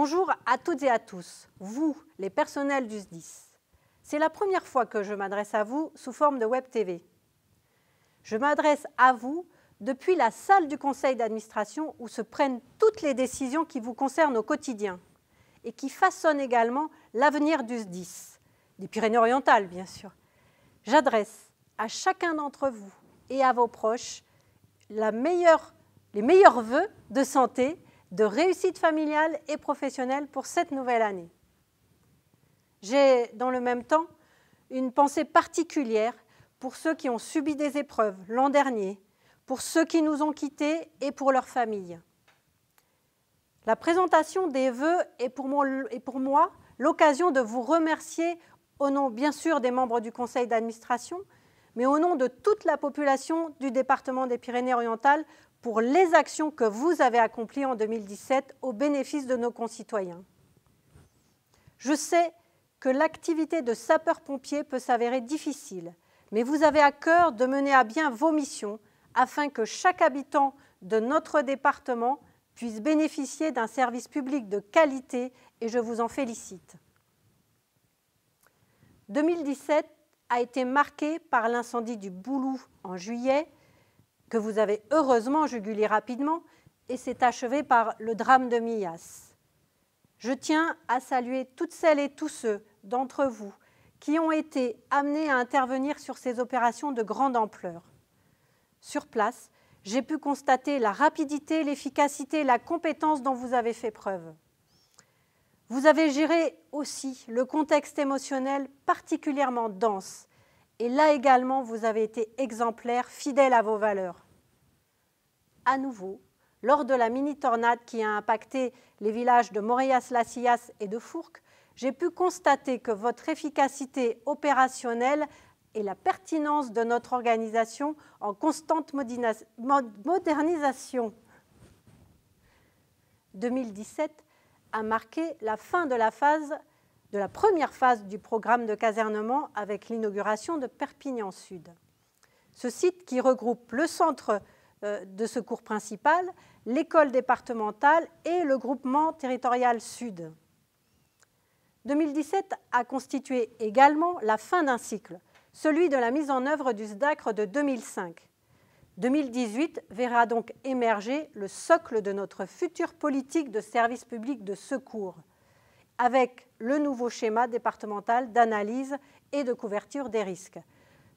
Bonjour à toutes et à tous, vous, les personnels du SDIS. C'est la première fois que je m'adresse à vous sous forme de Web TV. Je m'adresse à vous depuis la salle du conseil d'administration où se prennent toutes les décisions qui vous concernent au quotidien et qui façonnent également l'avenir du SDIS, des Pyrénées-Orientales bien sûr. J'adresse à chacun d'entre vous et à vos proches les meilleurs vœux de santé de réussite familiale et professionnelle pour cette nouvelle année. J'ai, dans le même temps, une pensée particulière pour ceux qui ont subi des épreuves l'an dernier, pour ceux qui nous ont quittés et pour leurs familles. La présentation des vœux est pour moi, moi l'occasion de vous remercier au nom bien sûr des membres du conseil d'administration, mais au nom de toute la population du département des Pyrénées-Orientales pour les actions que vous avez accomplies en 2017 au bénéfice de nos concitoyens. Je sais que l'activité de sapeur-pompier peut s'avérer difficile, mais vous avez à cœur de mener à bien vos missions afin que chaque habitant de notre département puisse bénéficier d'un service public de qualité et je vous en félicite. 2017 a été marqué par l'incendie du Boulou en juillet, que vous avez heureusement jugulé rapidement, et s'est achevé par le drame de Mias. Je tiens à saluer toutes celles et tous ceux d'entre vous qui ont été amenés à intervenir sur ces opérations de grande ampleur. Sur place, j'ai pu constater la rapidité, l'efficacité et la compétence dont vous avez fait preuve. Vous avez géré aussi le contexte émotionnel particulièrement dense. Et là également, vous avez été exemplaire, fidèle à vos valeurs. À nouveau, lors de la mini-tornade qui a impacté les villages de Morias, lasillas et de Fourques, j'ai pu constater que votre efficacité opérationnelle et la pertinence de notre organisation en constante modernisation. 2017 a marqué la fin de la phase de la première phase du programme de casernement avec l'inauguration de Perpignan Sud. Ce site qui regroupe le centre euh, de secours principal, l'école départementale et le groupement territorial Sud. 2017 a constitué également la fin d'un cycle, celui de la mise en œuvre du SDACRE de 2005. 2018 verra donc émerger le socle de notre future politique de service public de secours, avec le nouveau schéma départemental d'analyse et de couverture des risques.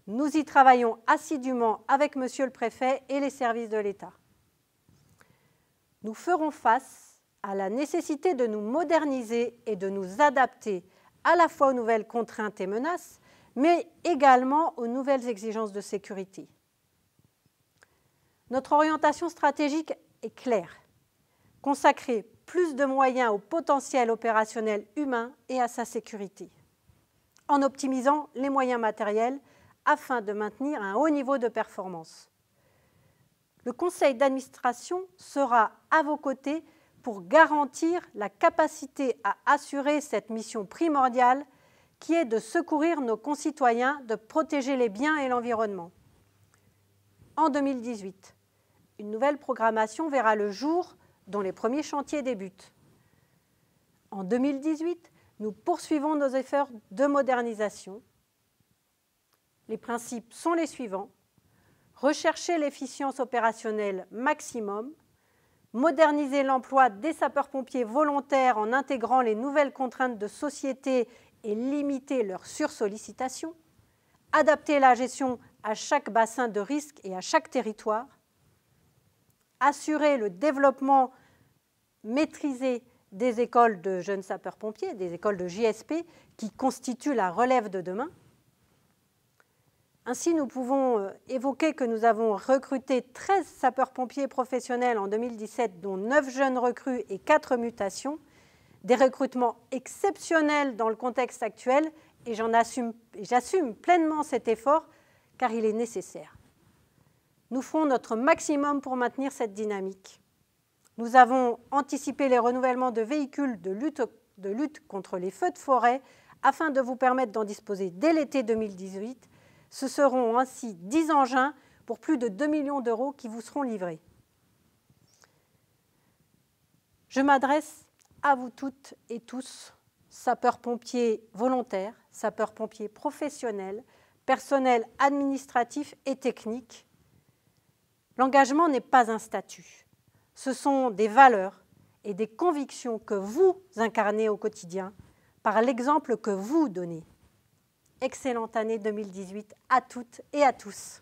Nous y travaillons assidûment avec Monsieur le Préfet et les services de l'État. Nous ferons face à la nécessité de nous moderniser et de nous adapter à la fois aux nouvelles contraintes et menaces, mais également aux nouvelles exigences de sécurité. Notre orientation stratégique est claire. Consacrer plus de moyens au potentiel opérationnel humain et à sa sécurité, en optimisant les moyens matériels afin de maintenir un haut niveau de performance. Le conseil d'administration sera à vos côtés pour garantir la capacité à assurer cette mission primordiale qui est de secourir nos concitoyens, de protéger les biens et l'environnement en 2018. Une nouvelle programmation verra le jour dont les premiers chantiers débutent. En 2018, nous poursuivons nos efforts de modernisation. Les principes sont les suivants. Rechercher l'efficience opérationnelle maximum, moderniser l'emploi des sapeurs-pompiers volontaires en intégrant les nouvelles contraintes de société et limiter leur sursollicitation, adapter la gestion à chaque bassin de risque et à chaque territoire, assurer le développement maîtrisé des écoles de jeunes sapeurs-pompiers, des écoles de JSP qui constituent la relève de demain. Ainsi, nous pouvons euh, évoquer que nous avons recruté 13 sapeurs-pompiers professionnels en 2017, dont 9 jeunes recrues et 4 mutations, des recrutements exceptionnels dans le contexte actuel, et j'assume pleinement cet effort car il est nécessaire. Nous ferons notre maximum pour maintenir cette dynamique. Nous avons anticipé les renouvellements de véhicules de lutte, contre les feux de forêt afin de vous permettre d'en disposer dès l'été 2018. Ce seront ainsi 10 engins pour plus de 2 millions d'euros qui vous seront livrés. Je m'adresse à vous toutes et tous, sapeurs-pompiers volontaires, sapeurs-pompiers professionnels, personnel administratif et technique. L'engagement n'est pas un statut. Ce sont des valeurs et des convictions que vous incarnez au quotidien par l'exemple que vous donnez. Excellente année 2018 à toutes et à tous.